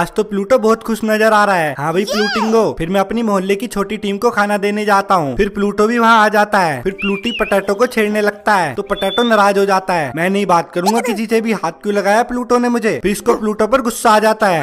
आज तो प्लूटो बहुत खुश नजर आ रहा है हाँ भाई प्लूटिंगो फिर मैं अपनी मोहल्ले की छोटी टीम को खाना देने जाता हूँ फिर प्लूटो भी वहाँ आ जाता है फिर प्लूटी पटेटो को छेड़ने लगता है तो पटेटो नाराज हो जाता है मैं नहीं बात करूंगा किसी से भी हाथ क्यों लगाया प्लूटो ने मुझे फिर इसको प्लूटो पर गुस्सा आ जाता है